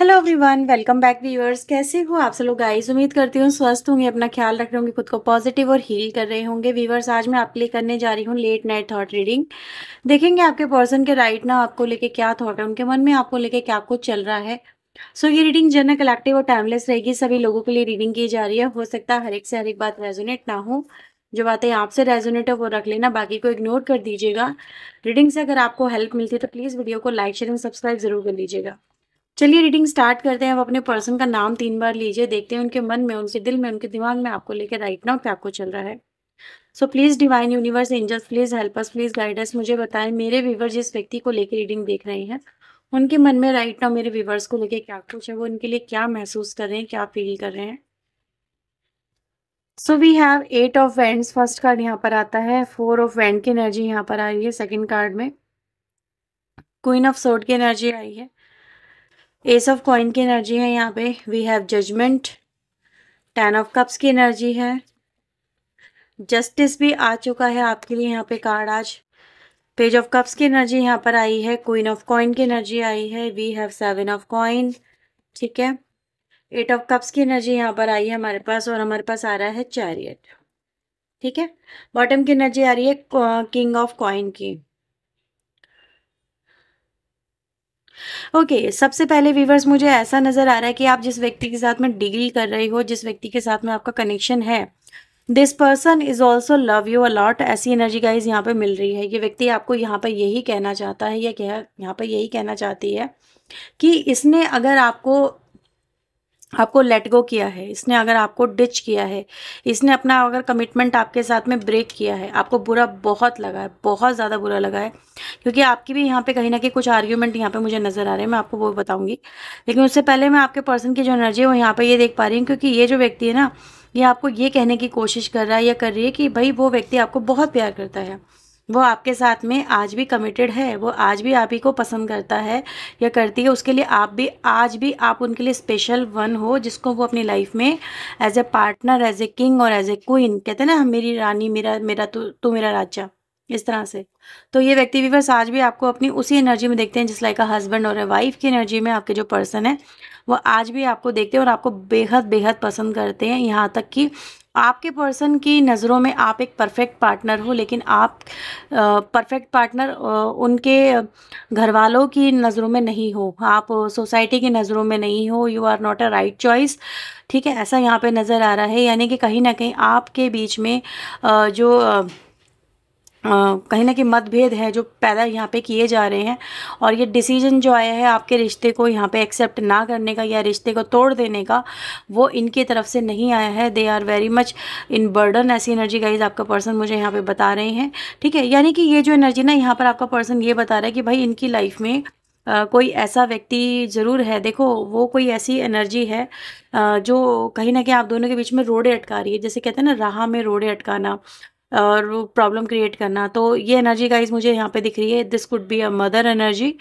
hello everyone welcome back viewers कैसे हो आप सब लोग गाइस उम्मीद करती हूँ स्वस्थ होंगे अपना ख्याल रख रहे होंगे खुद को पॉजिटिव और हील कर रहे होंगे व्यूअर्स आज मैं आपके लिए करने जा रही हूँ लेट नाइट थॉट रीडिंग देखेंगे आपके पर्सन के राइट ना आपको लेके क्या थॉट है उनके मन में आपको लेके क्या कुछ चल रहा है सो so, ये रीडिंग जनरल कलेक्टिव और टाइमलेस रहेगी सभी लोगों के लिए रीडिंग की जा रही है हो सकता है हर एक से हर एक बात रेजोनेट ना हो जो बातें आपसे रेजोनेट है वो रख लेना बाकी को इग्नोर कर दीजिएगा रीडिंग से अगर आपको हेल्प मिलती है तो प्लीज़ वीडियो को लाइक शेयर एंड सब्सक्राइब जरूर कर लीजिएगा चलिए रीडिंग स्टार्ट करते हैं आप अपने पर्सन का नाम तीन बार लीजिए देखते हैं उनके मन में उनके दिल में उनके दिमाग में आपको लेकर राइट नाउ क्या आपको चल रहा है so please divine universe angels please help us please us मुझे बताएं मेरे व्यूवर जिस व्यक्ति को लेकर रीडिंग देख रहे हैं उनके मन में राइट नाउ मेरे व्यूवर्स को लेकर क्या कुछ है वो उनके लिए क्या महसूस कर रहे हैं क्या फील कर रहे हैं so we have eight of wands first card यहाँ पर आता है फोर ऑफ वैंड की एनर्जी यहाँ पर आ रही है सेकेंड कार्ड में क्वीन ऑफ सोड की एनर्जी आई है एस ऑफ कॉइन की एनर्जी है यहाँ पे we have judgement ten of cups की एनर्जी है जस्टिस भी आ चुका है आपके लिए यहाँ पे कार्ड आज पेज ऑफ कप्स की एनर्जी यहाँ पर आई है क्वीन ऑफ कॉइन की एनर्जी आई है we have seven of coin ठीक है एट ऑफ कप्स की एनर्जी यहाँ पर आई है हमारे पास और हमारे पास आ रहा है चैरियट ठीक है बॉटम की एनर्जी आ रही है किंग ऑफ कॉइन की ओके okay, सबसे पहले व्यूवर्स मुझे ऐसा नज़र आ रहा है कि आप जिस व्यक्ति के साथ में डील कर रही हो जिस व्यक्ति के साथ में आपका कनेक्शन है this person is also love you a lot ऐसी एनर्जी गाइज यहाँ पे मिल रही है ये व्यक्ति आपको यहाँ पर यही कहना चाहता है या क्या यहाँ पर यही कहना चाहती है कि इसने अगर आपको आपको लेट गो किया है इसने अगर आपको डिच किया है इसने अपना अगर कमिटमेंट आपके साथ में ब्रेक किया है आपको बुरा बहुत लगा है बहुत ज़्यादा बुरा लगा है क्योंकि आपकी भी यहाँ पे कहीं ना कहीं कुछ आर्ग्यूमेंट यहाँ पे मुझे नज़र आ रहे हैं मैं आपको वो बताऊँगी लेकिन उससे पहले मैं आपके पर्सन की जो एनर्जी है वो यहाँ पर ये देख पा रही हूँ क्योंकि ये जो व्यक्ति है ना ये आपको ये कहने की कोशिश कर रहा है या कर रही है कि भाई वो व्यक्ति आपको बहुत प्यार करता है वो आपके साथ में आज भी कमिटेड है वो आज भी आप ही को पसंद करता है या करती है उसके लिए आप भी आज भी आप उनके लिए स्पेशल वन हो जिसको वो अपनी लाइफ में as a partner as a king और एज ए क्वीन कहते हैं ना मेरी रानी मेरा मेरा तू तू मेरा राजा इस तरह से तो ये व्यक्ति विवर्स आज भी आपको अपनी उसी एनर्जी में देखते हैं जिस लाइक हस्बैंड और वाइफ की एनर्जी में आपके जो पर्सन है वो आज भी आपको देखते हैं और आपको बेहद बेहद पसंद करते हैं यहाँ तक कि आपके पर्सन की नज़रों में आप एक परफेक्ट पार्टनर हो लेकिन आप परफेक्ट पार्टनर उनके घर वालों की नज़रों में नहीं हो आप सोसाइटी की नज़रों में नहीं हो you are not a right choice ठीक है ऐसा यहाँ पे नज़र आ रहा है यानी कि कहीं ना कहीं आपके बीच में जो कहीं ना कहीं मतभेद है जो पैदा यहाँ पे किए जा रहे हैं और ये डिसीजन जो आया है आपके रिश्ते को यहाँ पे एक्सेप्ट ना करने का या रिश्ते को तोड़ देने का वो इनकी तरफ से नहीं आया है they are very much in burden ऐसी एनर्जी गाइज आपका पर्सन मुझे यहाँ पे बता रहे हैं ठीक है यानी कि ये जो एनर्जी ना यहाँ पर आपका पर्सन ये बता रहा है कि भाई इनकी लाइफ में Uh, कोई ऐसा व्यक्ति ज़रूर है देखो वो कोई ऐसी एनर्जी है जो कहीं ना कहीं आप दोनों के बीच में रोड़े अटका रही है जैसे कहते हैं ना राह में रोड़े अटकाना और वो प्रॉब्लम क्रिएट करना तो ये एनर्जी गाइज मुझे यहाँ पे दिख रही है this could be a mother energy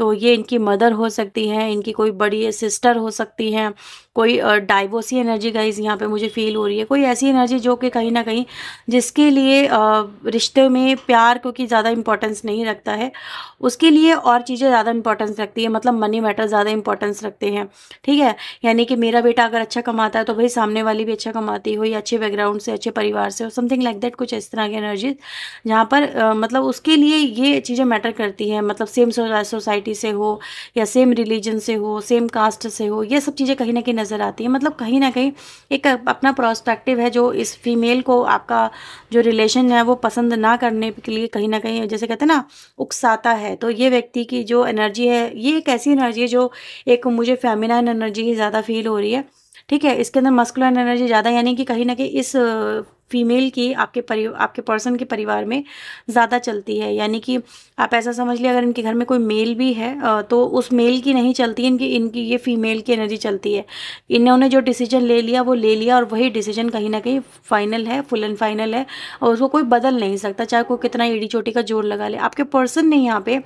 तो ये इनकी मदर हो सकती है इनकी कोई बड़ी सिस्टर हो सकती है कोई डाइवोसी एनर्जी गाइज यहाँ पे मुझे फील हो रही है कोई ऐसी एनर्जी जो कि कहीं ना कहीं जिसके लिए रिश्ते में प्यार क्योंकि ज़्यादा इंपॉर्टेंस नहीं रखता है उसके लिए और चीज़ें ज़्यादा इंपॉर्टेंस रखती है मतलब मनी मैटर ज़्यादा इंपॉर्टेंस रखते हैं ठीक है यानी कि मेरा बेटा अगर अच्छा कमाता है तो भाई सामने वाली भी अच्छा कमाती हो या अच्छे बैकग्राउंड से अच्छे परिवार से और समथिंग लाइक दैट कुछ इस तरह की एनर्जी जहाँ पर मतलब उसके लिए ये चीज़ें मैटर करती हैं मतलब सेम सोसाइटी पार्टी से हो या सेम रिलीजन से हो सेम कास्ट से हो ये सब चीज़ें कहीं ना कहीं नज़र आती हैं मतलब कहीं ना कहीं एक अपना प्रोस्पेक्टिव है जो इस फीमेल को आपका जो रिलेशन है वो पसंद ना करने के लिए कहीं ना कहीं जैसे कहते हैं ना उकसाता है तो ये व्यक्ति की जो एनर्जी है ये एक ऐसी एनर्जी है जो एक मुझे फेमिनाइन एनर्जी ही ज़्यादा फील हो रही है ठीक है इसके अंदर मस्कुलर एनर्जी ज़्यादा यानी कि कहीं ना कहीं इस फीमेल की आपके परि आपके पर्सन के परिवार में ज़्यादा चलती है यानी कि आप ऐसा समझ लिए अगर इनके घर में कोई मेल भी है तो उस मेल की नहीं चलती इनकी इनकी ये फीमेल की एनर्जी चलती है इन्होंने जो डिसीजन ले लिया वो ले लिया और वही डिसीजन कहीं ना कहीं फाइनल है फुल एंड फाइनल है और उसको कोई बदल नहीं सकता चाहे कोई कितना एडी चोटी का जोर लगा ले आपके पर्सन ने यहाँ पर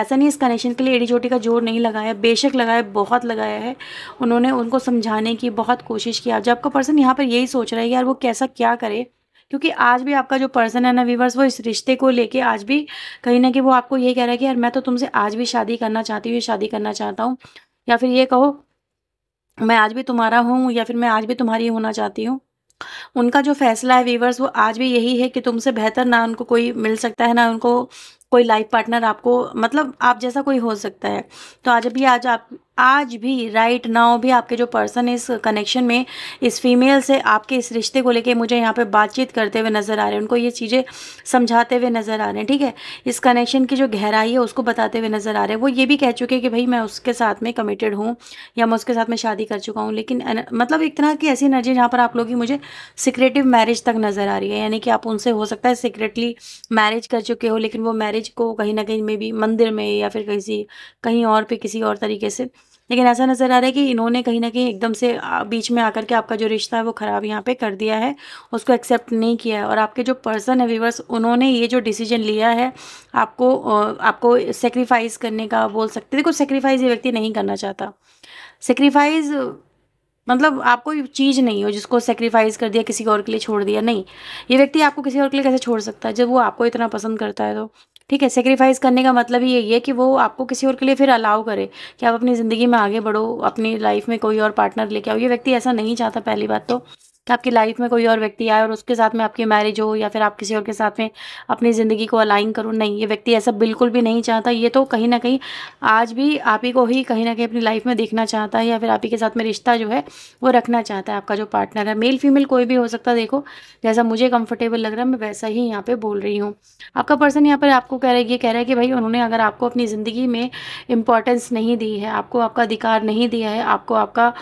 ऐसा नहीं इस कनेक्शन के लिए एडी चोटी का जोर नहीं लगाया बेशक लगाया बहुत लगाया है उन्होंने उनको समझाने की बहुत कोशिश की जब आपका पर्सन यहाँ पर यही सोच रहा है यार वो कैसा क्या करे क्योंकि आज भी आपका जो पर्सन है ना वीवर्स वो इस रिश्ते को लेके आज भी कहीं ना कहीं वो आपको ये कह रहा है कि यार मैं तो तुमसे आज भी शादी करना चाहती हूँ शादी करना चाहता हूँ या फिर ये कहो मैं आज भी तुम्हारा हूँ या फिर मैं आज भी तुम्हारी होना चाहती हूँ उनका जो फैसला है वीवर्स वो आज भी यही है कि तुमसे बेहतर ना उनको कोई मिल सकता है ना उनको कोई लाइफ पार्टनर आपको मतलब आप जैसा कोई हो सकता है तो आज भी आज आप आज भी राइट नाउ भी आपके जो पर्सन इस कनेक्शन में इस फीमेल से आपके इस रिश्ते को लेके मुझे यहाँ पे बातचीत करते हुए नज़र आ रहे हैं उनको ये चीज़ें समझाते हुए नज़र आ रहे हैं ठीक है इस कनेक्शन की जो गहराई है उसको बताते हुए नज़र आ रहे हैं वो ये भी कह चुके हैं कि भाई मैं उसके साथ में कमिटेड हूँ या मैं उसके साथ में शादी कर चुका हूँ लेकिन मतलब एक तरह की ऐसी एनर्जी जहाँ पर आप लोग की मुझे सिक्रेटिव मैरिज तक नज़र आ रही है यानी कि आप उनसे हो सकता है सिक्रेटली मैरिज कर चुके हो लेकिन वो मैरिज मैरिज को कहीं ना कहीं में भी मंदिर में या फिर किसी कहीं और पे किसी और तरीके से लेकिन ऐसा नज़र आ रहा है कि इन्होंने कहीं ना कहीं एकदम से बीच में आकर के आपका जो रिश्ता है वो ख़राब यहाँ पे कर दिया है उसको एक्सेप्ट नहीं किया है और आपके जो पर्सन है व्यूवर्स उन्होंने ये जो डिसीजन लिया है आपको आपको सेक्रीफाइस करने का बोल सकते देखो सेक्रीफाइस ये व्यक्ति नहीं करना चाहता सेक्रीफाइस मतलब आपको चीज़ नहीं हो जिसको सेक्रीफाइस कर दिया किसी और के लिए छोड़ दिया नहीं ये व्यक्ति आपको किसी और के लिए कैसे छोड़ सकता है जब वो आपको इतना पसंद करता है तो ठीक है सेक्रीफाइस करने का मतलब ही यही है कि वो आपको किसी और के लिए फिर अलाउ करे कि आप अपनी ज़िंदगी में आगे बढ़ो अपनी लाइफ में कोई और पार्टनर लेके आओ ये व्यक्ति ऐसा नहीं चाहता पहली बात तो कि आपकी लाइफ में कोई और व्यक्ति आए और उसके साथ में आपकी मैरिज हो या फिर आप किसी और के साथ में अपनी ज़िंदगी को अलाइन करूँ नहीं ये व्यक्ति ऐसा बिल्कुल भी नहीं चाहता ये तो कहीं ना कहीं आज भी आप ही को ही कहीं ना कहीं अपनी लाइफ में देखना चाहता है या फिर आप ही के साथ में रिश्ता जो है वो रखना चाहता है आपका जो पार्टनर है मेल फीमेल कोई भी हो सकता है देखो जैसा मुझे कंफर्टेबल लग रहा है मैं वैसा ही यहाँ पर बोल रही हूँ आपका पर्सन यहाँ पर आपको कह रहा है ये कह रहा है कि भाई उन्होंने अगर आपको अपनी ज़िंदगी में इंपॉर्टेंस नहीं दी है आपको आपका अधिकार नहीं दिया है आपको आपका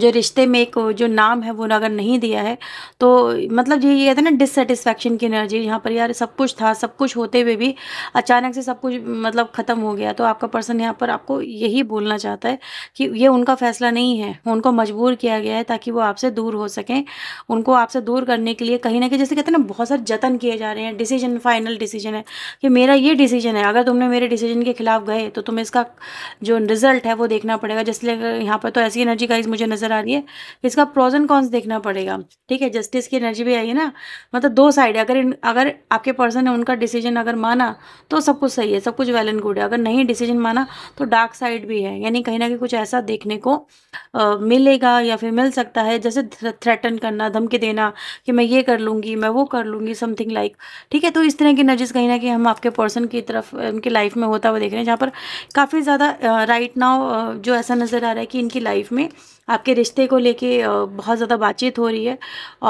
जो रिश्ते में एक जो नाम है वो अगर नहीं दिया है तो मतलब ये ये था ना डिससेटिस्फैक्शन की एनर्जी यहाँ पर यार सब कुछ था सब कुछ होते हुए भी अचानक से सब कुछ मतलब ख़त्म हो गया तो आपका पर्सन यहाँ पर आपको यही बोलना चाहता है कि ये उनका फ़ैसला नहीं है उनको मजबूर किया गया है ताकि वो आपसे दूर हो सकें उनको आपसे दूर करने के लिए कहीं ना कहीं जैसे कहते हैं ना बहुत सारे जतन किए जा रहे हैं डिसीजन फाइनल डिसीजन है कि मेरा ये डिसीजन है अगर तुमने मेरे डिसीजन के खिलाफ गए तो तुम्हें इसका जो रिज़ल्ट है वो देखना पड़ेगा जिसलिए यहाँ पर तो ऐसी एनर्जी का मुझे नज़र नज़र आ रही है इसका प्रोज एंड कॉन्स देखना पड़ेगा ठीक है जस्टिस की एनर्जी भी आई है ना मतलब दो साइड है अगर अगर आपके पर्सन ने उनका डिसीजन अगर माना तो सब कुछ सही है सब कुछ वेल एंड गुड है अगर नहीं डिसीजन माना तो डार्क साइड भी है यानी कहीं ना कहीं कुछ ऐसा देखने को आ, मिलेगा या फिर मिल सकता है जैसे थ्रेटन करना धमकी देना कि मैं ये कर लूँगी मैं वो कर लूँगी समथिंग लाइक ठीक है तो इस तरह की एनर्जीज कहीं ना कहीं हम आपके पर्सन की तरफ उनकी लाइफ में होता हुआ देख रहे हैं जहाँ पर काफ़ी ज़्यादा राइट नाव जो ऐसा नज़र आ रहा है कि इनकी लाइफ में आपके रिश्ते को लेके बहुत ज़्यादा बातचीत हो रही है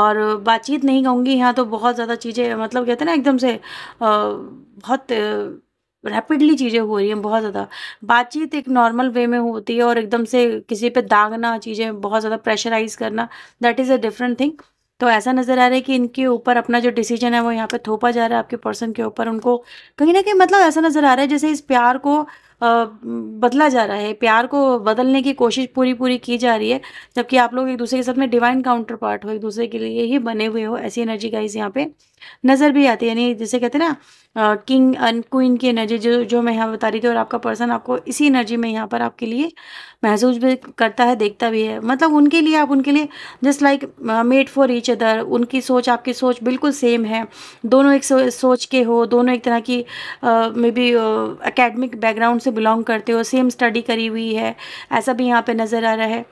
और बातचीत नहीं कहूँगी यहाँ तो बहुत ज़्यादा चीज़ें मतलब कहते हैं ना एकदम से बहुत रैपिडली चीज़ें हो रही हैं बहुत ज़्यादा बातचीत एक नॉर्मल वे में होती है और एकदम से किसी पे दागना चीज़ें बहुत ज़्यादा प्रेशराइज करना that is a different thing तो ऐसा नज़र आ रहा है कि इनके ऊपर अपना जो डिसीजन है वो यहाँ पे थोपा जा रहा है आपके पर्सन के ऊपर उनको कहीं ना कहीं मतलब ऐसा नज़र आ रहा है जैसे इस प्यार को बदला जा रहा है प्यार को बदलने की कोशिश पूरी पूरी की जा रही है जबकि आप लोग एक दूसरे के साथ में डिवाइन काउंटर पार्ट हो एक दूसरे के लिए ही बने हुए हो ऐसी एनर्जी का इस यहाँ पे नज़र भी आती है यानी जैसे कहते हैं ना किंग एंड क्वीन की एनर्जी जो जो मैं यहाँ बता रही थी और आपका पर्सन आपको इसी एनर्जी में यहाँ पर आपके लिए महसूस भी करता है देखता भी है मतलब उनके लिए आप उनके लिए just like made for each other उनकी सोच आपकी सोच बिल्कुल सेम है दोनों एक सोच के हो दोनों एक तरह की मे बी अकेडमिक बैकग्राउंड से बिलोंग करते हो सेम स्टडी करी हुई है ऐसा भी यहाँ पर नज़र आ रहा है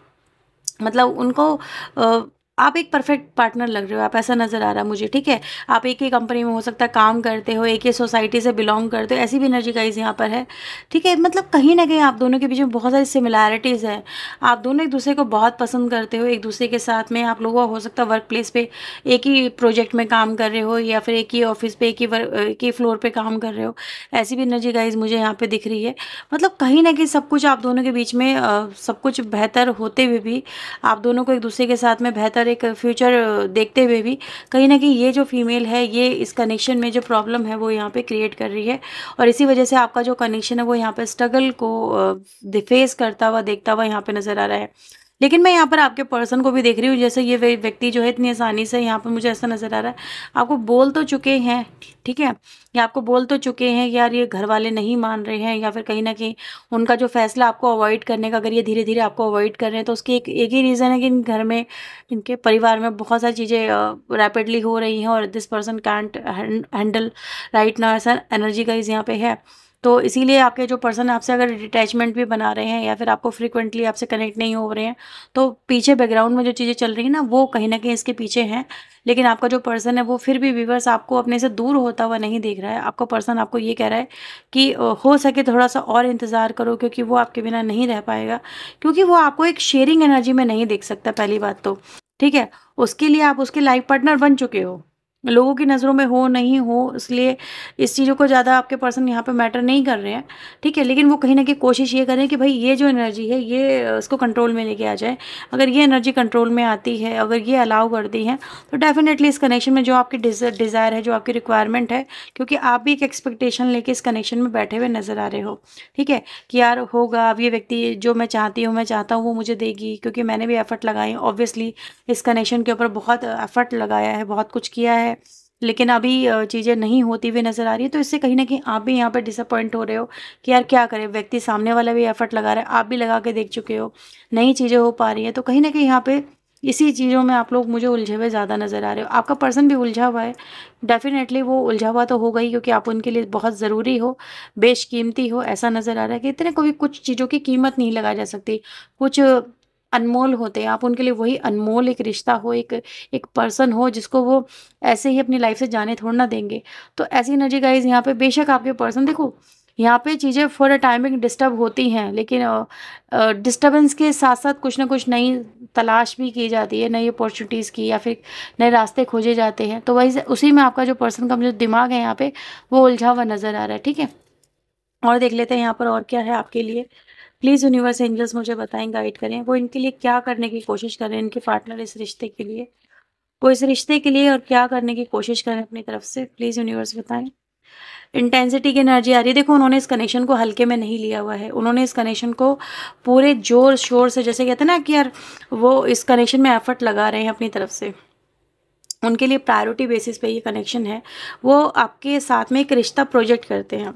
मतलब उनको uh, आप एक परफेक्ट पार्टनर लग रहे हो आप ऐसा नज़र आ रहा है मुझे ठीक है आप एक ही कंपनी में हो सकता है काम करते हो एक ही सोसाइटी से बिलोंग करते हो ऐसी भी एनर्जी गाइज यहाँ पर है ठीक है मतलब कहीं ना कहीं आप दोनों के बीच में बहुत सारी सिमिलैरिटीज़ हैं आप दोनों एक दूसरे को बहुत पसंद करते हो एक दूसरे के साथ में आप लोगों हो सकता है वर्क प्लेस पर एक ही प्रोजेक्ट में काम कर रहे हो या फिर एक ही ऑफिस पर एक ही वर्क एक ही फ्लोर पर काम कर रहे हो ऐसी भी एनर्जी गाइज मुझे यहाँ पर दिख रही है मतलब कहीं ना कहीं सब कुछ आप दोनों के बीच में सब कुछ बेहतर होते हुए भी आप दोनों को एक दूसरे के साथ में बेहतर लेकर एक फ्यूचर देखते हुए भी कहीं ना कहीं ये जो फीमेल है ये इस कनेक्शन में जो प्रॉब्लम है वो यहाँ पे क्रिएट कर रही है और इसी वजह से आपका जो कनेक्शन है वो यहाँ पे स्ट्रगल को फेस करता हुआ देखता हुआ यहाँ पे नज़र आ रहा है लेकिन मैं यहाँ पर आपके पर्सन को भी देख रही हूँ जैसे ये व्यक्ति जो है इतनी आसानी से यहाँ पर मुझे ऐसा नज़र आ रहा है आपको बोल तो चुके हैं ठीक है या आपको बोल तो चुके हैं यार ये घर वाले नहीं मान रहे हैं या फिर कहीं ना कहीं उनका जो फैसला आपको अवॉइड करने का अगर ये धीरे धीरे आपको अवॉइड कर रहे हैं तो उसकी एक एक ही रीज़न है कि इन घर में इनके परिवार में बहुत सारी चीज़ें रैपिडली हो रही हैं और this person can't handle right ना ऐसा एनर्जी का इस यहाँ पर है तो इसीलिए आपके जो पर्सन आपसे अगर डिटैचमेंट भी बना रहे हैं या फिर आपको फ्रिक्वेंटली आपसे कनेक्ट नहीं हो रहे हैं तो पीछे बैकग्राउंड में जो चीज़ें चल रही हैं ना वो कहीं ना कहीं इसके पीछे हैं लेकिन आपका जो पर्सन है वो फिर भी व्यूवर्स आपको अपने से दूर होता हुआ नहीं देख रहा है आपका पर्सन आपको ये कह रहा है कि हो सके थोड़ा सा और इंतज़ार करो क्योंकि वो आपके बिना नहीं रह पाएगा क्योंकि वो आपको एक शेयरिंग एनर्जी में नहीं देख सकता पहली बात तो ठीक है उसके लिए आप उसके लाइफ पार्टनर बन चुके हो लोगों की नज़रों में हो नहीं हो इसलिए इस चीज़ों को ज़्यादा आपके पर्सन यहाँ पे मैटर नहीं कर रहे हैं ठीक है लेकिन वो कहीं ना कहीं कोशिश ये करें कि भाई ये जो एनर्जी है ये इसको कंट्रोल में लेके आ जाए अगर ये एनर्जी कंट्रोल में आती है अगर ये अलाउ करती है तो डेफिनेटली इस कनेक्शन में जो आपकी डिज़ायर है जो आपकी रिक्वायरमेंट है क्योंकि आप भी एक एक्सपेक्टेशन लेके इस कनेक्शन में बैठे हुए नज़र आ रहे हो ठीक है कि यार होगा अब ये व्यक्ति जो मैं चाहती हूँ मैं चाहता हूँ वो मुझे देगी क्योंकि मैंने भी एफ़र्ट लगाए ऑब्वियसली इस कनेक्शन के ऊपर बहुत एफ़र्ट लगाया है बहुत कुछ किया है है लेकिन अभी चीज़ें नहीं होती हुई नज़र आ रही है तो इससे कहीं ना कहीं आप भी यहाँ पर डिसअपॉइंट हो रहे हो कि यार क्या करें व्यक्ति सामने वाला भी एफर्ट लगा रहा है आप भी लगा के देख चुके हो नई चीज़ें हो पा रही है तो कहीं ना कहीं यहाँ पे इसी चीज़ों में आप लोग मुझे उलझे हुए ज़्यादा नज़र आ रहे हो आपका पर्सन भी उलझा हुआ है डेफिनेटली वो उलझा हुआ तो हो गई क्योंकि आप उनके लिए बहुत ज़रूरी हो बेशकीमती हो ऐसा नज़र आ रहा है कि इतने कभी कुछ चीज़ों की कीमत नहीं लगाई जा सकती कुछ अनमोल होते हैं आप उनके लिए वही अनमोल एक रिश्ता हो एक एक पर्सन हो जिसको वो ऐसे ही अपनी लाइफ से जाने थोड़ा ना देंगे तो ऐसी एनर्जी गाइज यहाँ पे बेशक आपके पर्सन देखो यहाँ पे चीज़ें फॉर अ टाइमिंग डिस्टर्ब होती हैं लेकिन डिस्टर्बेंस के साथ साथ कुछ ना कुछ नई तलाश भी की जाती है नई अपॉर्चुनिटीज़ की या फिर नए रास्ते खोजे जाते हैं तो वही उसी में आपका जो पर्सन का जो दिमाग है यहाँ पे वो उलझा हुआ नज़र आ रहा है ठीक है और देख लेते हैं यहाँ पर और क्या है आपके लिए प्लीज़ यूनिवर्स एंजल्स मुझे बताएं गाइड करें वो इनके लिए क्या करने की कोशिश करें इनके पार्टनर इस रिश्ते के लिए वो इस रिश्ते के लिए और क्या करने की कोशिश करें अपनी तरफ से प्लीज़ यूनिवर्स बताएं इंटेंसिटी की एनर्जी आ रही है देखो उन्होंने इस कनेक्शन को हल्के में नहीं लिया हुआ है उन्होंने इस कनेक्शन को पूरे जोर शोर से जैसे कहते हैं ना कि यार वो इस कनेक्शन में एफर्ट लगा रहे हैं अपनी तरफ से उनके लिए प्रायोरिटी बेसिस पे ये कनेक्शन है वो आपके साथ में एक रिश्ता प्रोजेक्ट करते हैं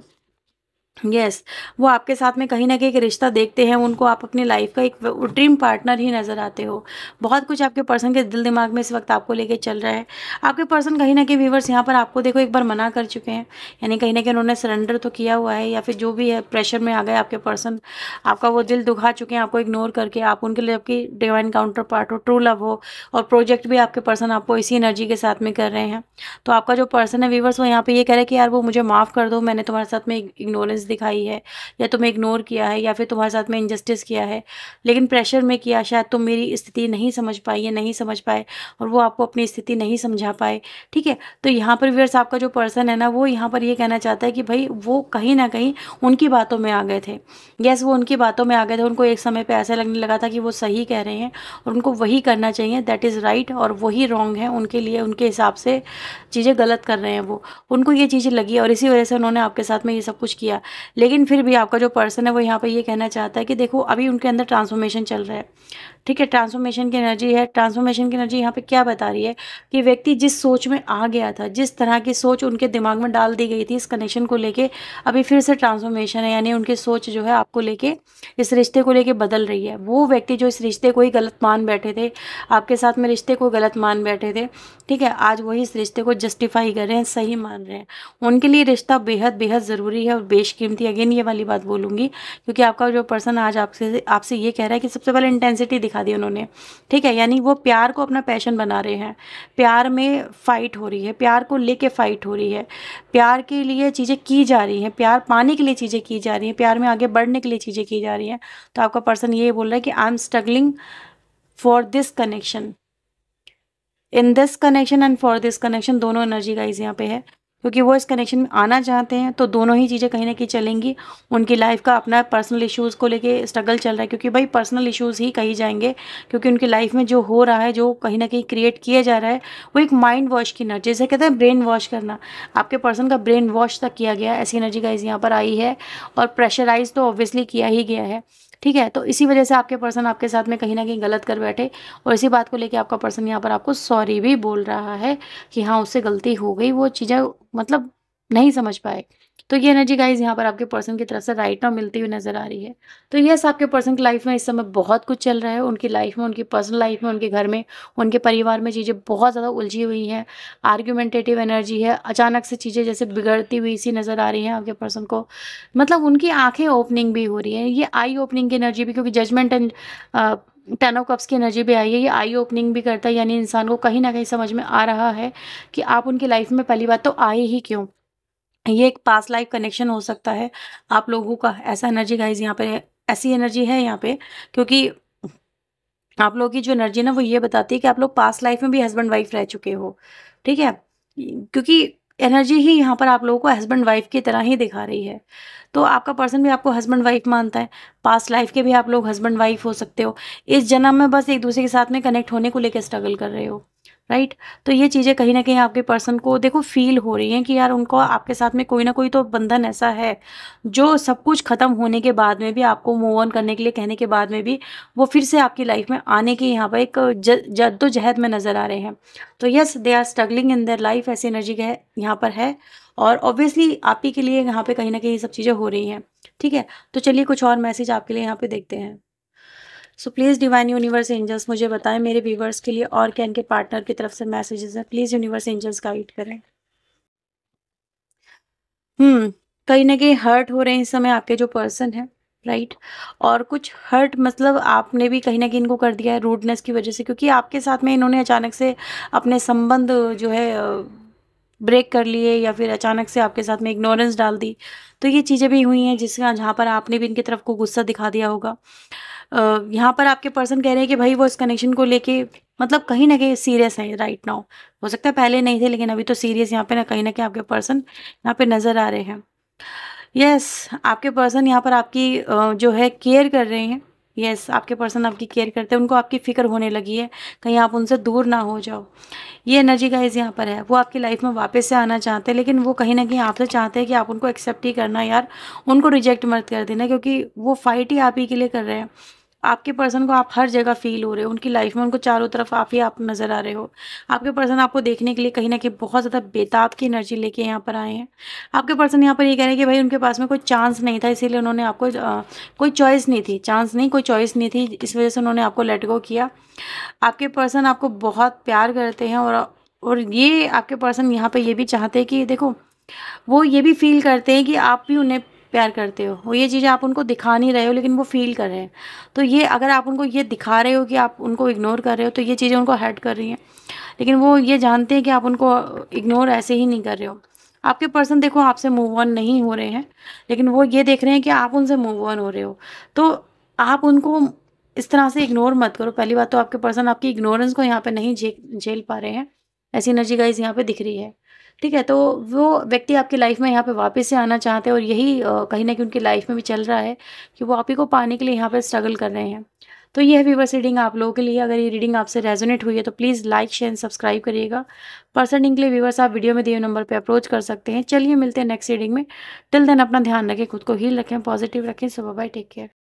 यस yes, वो आपके साथ में कहीं ना कहीं एक रिश्ता देखते हैं उनको आप अपनी लाइफ का एक ड्रीम पार्टनर ही नज़र आते हो बहुत कुछ आपके पर्सन के दिल दिमाग में इस वक्त आपको लेके चल रहा है आपके पर्सन कहीं ना कहीं व्यूवर्स यहाँ पर आपको देखो एक बार मना कर चुके हैं यानी कहीं ना कहीं उन्होंने सरेंडर तो किया हुआ है या फिर जो भी है प्रेशर में आ गए आपके पर्सन आपका वो दिल दुखा चुके हैं आपको इग्नोर करके आप उनके लिए आपकी डिवाइन काउंटर पार्ट हो ट्रू लव हो और प्रोजेक्ट भी आपके पर्सन आपको इसी एनर्जी के साथ में कर रहे हैं तो आपका जो पर्सन है व्यूवर्स वो यहाँ पर ये कह रहे हैं कि यार वो मुझे माफ़ कर दो मैंने तुम्हारे साथ में इग्नोरेंस दिखाई है या तुम्हें इग्नोर किया है या फिर तुम्हारे साथ में इनजस्टिस किया है लेकिन प्रेशर में किया शायद तुम मेरी स्थिति नहीं समझ पाई या नहीं समझ पाए और वो आपको अपनी स्थिति नहीं समझा पाए ठीक है तो यहाँ पर व्यर्स आपका जो पर्सन है ना वो यहाँ पर ये कहना चाहता है कि भाई वो कहीं ना कहीं उनकी बातों में आ गए थे यस वो उनकी बातों में आ गए थे उनको एक समय पर ऐसा लगने लगा था कि वो सही कह रहे हैं और उनको वही करना चाहिए दैट इज़ राइट और वही रॉन्ग है उनके लिए उनके हिसाब से चीज़ें गलत कर रहे हैं वो उनको ये चीज़ें लगी और इसी वजह से उन्होंने आपके साथ में ये सब कुछ किया लेकिन फिर भी आपका जो पर्सन है वो यहाँ पर ये कहना चाहता है कि देखो अभी उनके अंदर ट्रांसफॉर्मेशन चल रहा है ठीक है ट्रांसफॉर्मेशन की एनर्जी है ट्रांसफॉर्मेशन की एनर्जी यहाँ पे क्या बता रही है कि व्यक्ति जिस सोच में आ गया था जिस तरह की सोच उनके दिमाग में डाल दी गई थी इस कनेक्शन को लेके अभी फिर से ट्रांसफॉर्मेशन है यानी उनकी सोच जो है आपको लेके इस रिश्ते को लेके बदल रही है वो व्यक्ति जो इस रिश्ते को ही गलत मान बैठे थे आपके साथ में रिश्ते को गलत मान बैठे थे ठीक है आज वही इस रिश्ते को जस्टिफाई कर रहे हैं सही मान रहे हैं उनके लिए रिश्ता बेहद बेहद ज़रूरी है और बेशकीमती अगेन ये वाली बात बोलूँगी क्योंकि आपका जो पर्सन आज आपसे आपसे ये कह रहा है कि सबसे पहले इंटेंसिटी दिखा दी उन्होंने ठीक है यानी वो प्यार को अपना पैशन बना रहे हैं प्यार में फ़ाइट हो रही है प्यार को लेके फ़ाइट हो रही है प्यार के लिए चीज़ें की जा रही हैं प्यार पाने के लिए चीज़ें की जा रही हैं प्यार में आगे बढ़ने के लिए चीज़ें की जा रही हैं तो आपका पर्सन ये बोल रहा है कि I am struggling for this connection in this connection and for this connection दोनों एनर्जी गाइज यहाँ पे है क्योंकि वो इस कनेक्शन में आना चाहते हैं तो दोनों ही चीज़ें कहीं ना कहीं चलेंगी उनकी लाइफ का अपना पर्सनल इश्यूज़ को लेके स्ट्रगल चल रहा है क्योंकि भाई पर्सनल इश्यूज़ ही कही जाएंगे क्योंकि उनकी लाइफ में जो हो रहा है जो कहीं ना कहीं क्रिएट किया जा रहा है वो एक माइंड वॉश की एनर्जी जैसे कहते हैं ब्रेन वॉश करना आपके पर्सन का ब्रेन वॉश तक किया गया ऐसी एनर्जी गाइज यहाँ पर आई है और प्रेशराइज तो ऑब्वियसली किया ही गया है ठीक है तो इसी वजह से आपके पर्सन आपके साथ में कहीं ना कहीं गलत कर बैठे और इसी बात को लेकर आपका पर्सन यहाँ पर आपको सॉरी भी बोल रहा है कि हाँ उससे गलती हो गई वो चीज़ें मतलब नहीं समझ पाए तो ये एनर्जी गाइज यहाँ पर आपके पर्सन की तरफ से राइट नाउ मिलती हुई नजर आ रही है तो यस आपके पर्सन की लाइफ में इस समय बहुत कुछ चल रहा है उनकी लाइफ में उनकी पर्सनल लाइफ में उनके घर में उनके परिवार में चीज़ें बहुत ज़्यादा उलझी हुई हैं आर्ग्यूमेंटेटिव एनर्जी है अचानक से चीज़ें जैसे बिगड़ती हुई सी नज़र आ रही हैं आपके पर्सन को मतलब उनकी आंखें ओपनिंग भी हो रही है ये आई ओपनिंग की एनर्जी भी क्योंकि judgement and ten of cups की एनर्जी भी आई है ये आई ओपनिंग भी करता है यानी इंसान को कहीं ना कहीं समझ में आ रहा है कि आप उनकी लाइफ में पहली बार तो आए ही क्यों ये एक पास लाइफ कनेक्शन हो सकता है आप लोगों का ऐसा एनर्जी गाइज यहाँ पर ऐसी एनर्जी है यहाँ पे क्योंकि आप लोगों की जो एनर्जी ना वो ये बताती है कि आप लोग पास्ट लाइफ में भी हस्बैंड वाइफ रह चुके हो ठीक है क्योंकि एनर्जी ही यहाँ पर आप लोगों को हस्बैंड वाइफ की तरह ही दिखा रही है तो आपका पर्सन भी आपको हस्बैंड वाइफ मानता है पास्ट लाइफ के भी आप लोग हस्बैंड वाइफ हो सकते हो इस जन्म में बस एक दूसरे के साथ में कनेक्ट होने को लेकर स्ट्रगल कर रहे हो राइट तो ये चीज़ें कहीं ना कहीं आपके पर्सन को देखो फील हो रही हैं कि यार उनको आपके साथ में कोई ना कोई तो बंधन ऐसा है जो सब कुछ ख़त्म होने के बाद में भी आपको मूव ऑन करने के लिए कहने के बाद में भी वो फिर से आपकी लाइफ में आने के यहाँ पर एक जद्दोजहद में नज़र आ रहे हैं तो yes they are struggling in their life ऐसी एनर्जी है यहाँ पर है और ऑब्वियसली आप ही के लिए यहाँ पर कहीं ना कहीं ये सब चीज़ें हो रही हैं ठीक है तो चलिए कुछ और मैसेज आपके लिए यहाँ पर देखते हैं so please divine universe angels मुझे बताएं मेरे व्यूवर्स के लिए और क्या इनके पार्टनर की तरफ से मैसेजेस हैं प्लीज़ यूनिवर्स एंजल्स गाइड करें हम्म कहीं ना कहीं हर्ट हो रहे हैं इस समय आपके जो पर्सन है राइट और कुछ हर्ट मतलब आपने भी कहीं ना कहीं इनको कर दिया है रूडनेस की वजह से क्योंकि आपके साथ में इन्होंने अचानक से अपने संबंध जो है ब्रेक कर लिए या फिर अचानक से आपके साथ में इग्नोरेंस डाल दी तो ये चीज़ें भी हुई हैं जिसका जहाँ पर आपने भी इनकी तरफ को गुस्सा दिखा दिया होगा यहाँ पर आपके पर्सन कह रहे हैं कि भाई वो इस कनेक्शन को लेके मतलब कहीं ना कहीं सीरियस है राइट नाउ हो सकता है पहले नहीं थे लेकिन अभी तो सीरियस यहाँ पे ना कहीं ना कहीं आपके पर्सन यहाँ पे नज़र आ रहे हैं यस yes, आपके पर्सन यहाँ पर आपकी जो है केयर कर रहे हैं यस yes, आपके पर्सन आपकी केयर करते हैं उनको आपकी फ़िक्र होने लगी है कहीं आप उनसे दूर ना हो जाओ ये एनर्जी गाइज यहाँ पर है वो आपकी लाइफ में वापस से आना चाहते हैं लेकिन वो कहीं ना कहीं आपसे चाहते हैं कि आप उनको एक्सेप्ट ही करना यार उनको रिजेक्ट मत कर देना क्योंकि वो फाइट ही आप ही के लिए कर रहे हैं आपके पर्सन को आप हर जगह फील हो रहे हो उनकी लाइफ में उनको चारों तरफ आप ही आप नज़र आ रहे हो आपके पर्सन आपको देखने के लिए कहीं ना कहीं बहुत ज़्यादा बेताब की एनर्जी लेके यहाँ पर आए हैं आपके पर्सन यहाँ पर ये यह कह रहे हैं कि भाई उनके पास में कोई चांस नहीं था इसीलिए उन्होंने आपको आ, कोई चॉइस नहीं थी चांस नहीं कोई चॉइस नहीं थी इस वजह से उन्होंने आपको लेट गो किया आपके पर्सन आपको बहुत प्यार करते हैं और और ये आपके पर्सन यहाँ पर ये भी चाहते हैं कि देखो वो ये भी फील करते हैं कि आप भी उन्हें प्यार करते हो वो ये चीज़ें आप उनको दिखा नहीं रहे हो लेकिन वो फील कर रहे हैं तो ये अगर आप उनको ये दिखा रहे हो कि आप उनको इग्नोर कर रहे हो तो ये चीज़ें उनको हर्ट कर रही हैं लेकिन वो ये जानते हैं कि आप उनको इग्नोर ऐसे ही नहीं कर रहे हो आपके पर्सन देखो आपसे मूव ऑन नहीं हो रहे हैं लेकिन वो ये देख रहे हैं कि आप उनसे मूव ऑन हो रहे हो तो आप उनको इस तरह से इग्नोर मत करो पहली बात तो आपके पर्सन आपकी इग्नोरेंस को यहाँ पर नहीं झेल पा रहे हैं ऐसी एनर्जी गाइज यहाँ पर दिख रही है ठीक है तो वो व्यक्ति आपकी लाइफ में यहाँ पे वापस से आना चाहते हैं और यही कहीं ना कहीं उनकी लाइफ में भी चल रहा है कि वो आप ही को पाने के लिए यहाँ पर स्ट्रगल कर रहे हैं तो ये है व्यूवर्स रीडिंग आप लोगों के लिए अगर ये रीडिंग आपसे रेजोनेट हुई है तो please like share and subscribe करिएगा पर्सन के लिए व्यवर्स आप वीडियो में दिए नंबर पर अप्रोच कर सकते हैं चलिए मिलते हैं नेक्स्ट रीडिंग में टिल देन अपना ध्यान रखें खुद को हील रखें पॉजिटिव रखें सुबह बाय टेक केयर